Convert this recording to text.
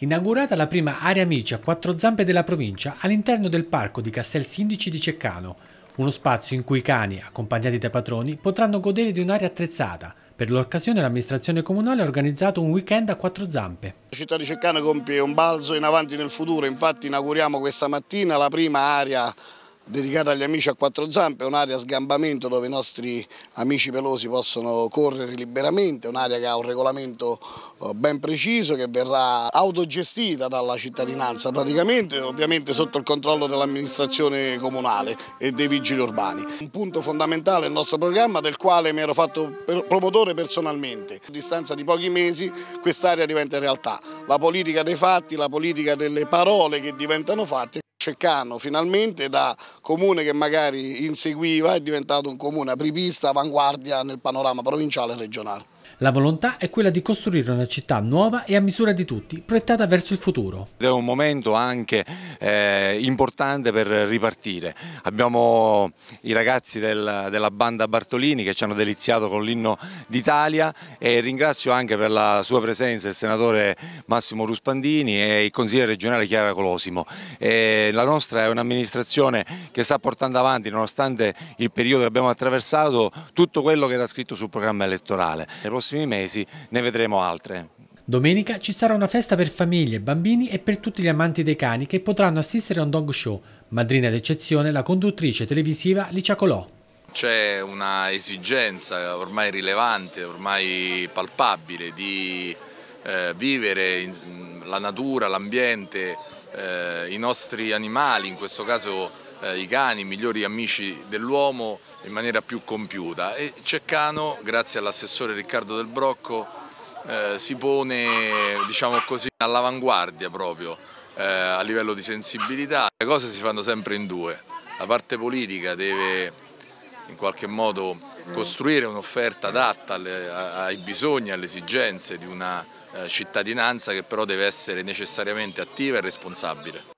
Inaugurata la prima area amici a quattro zampe della provincia all'interno del parco di Castel Sindici di Ceccano, uno spazio in cui i cani, accompagnati dai patroni, potranno godere di un'area attrezzata. Per l'occasione l'amministrazione comunale ha organizzato un weekend a quattro zampe. La città di Ceccano compie un balzo in avanti nel futuro, infatti inauguriamo questa mattina la prima area dedicata agli amici a quattro zampe, un'area a sgambamento dove i nostri amici pelosi possono correre liberamente, un'area che ha un regolamento eh, ben preciso che verrà autogestita dalla cittadinanza praticamente, ovviamente sotto il controllo dell'amministrazione comunale e dei vigili urbani. Un punto fondamentale del nostro programma del quale mi ero fatto promotore personalmente. A distanza di pochi mesi quest'area diventa realtà, la politica dei fatti, la politica delle parole che diventano fatti. Ceccano finalmente da comune che magari inseguiva è diventato un comune apripista, avanguardia nel panorama provinciale e regionale. La volontà è quella di costruire una città nuova e a misura di tutti, proiettata verso il futuro. È un momento anche eh, importante per ripartire. Abbiamo i ragazzi del, della banda Bartolini che ci hanno deliziato con l'inno d'Italia e ringrazio anche per la sua presenza il senatore Massimo Ruspandini e il consigliere regionale Chiara Colosimo. E la nostra è un'amministrazione che sta portando avanti, nonostante il periodo che abbiamo attraversato, tutto quello che era scritto sul programma elettorale prossimi mesi ne vedremo altre. Domenica ci sarà una festa per famiglie, bambini e per tutti gli amanti dei cani che potranno assistere a un dog show. Madrina d'eccezione la conduttrice televisiva Licia Colò. C'è una esigenza ormai rilevante, ormai palpabile di eh, vivere in, la natura, l'ambiente, eh, i nostri animali, in questo caso eh, i cani, i migliori amici dell'uomo in maniera più compiuta. E Ceccano, grazie all'assessore Riccardo Del Brocco, eh, si pone diciamo così, all'avanguardia proprio eh, a livello di sensibilità. Le cose si fanno sempre in due. La parte politica deve in qualche modo costruire un'offerta adatta alle, ai bisogni, alle esigenze di una eh, cittadinanza che però deve essere necessariamente attiva e responsabile.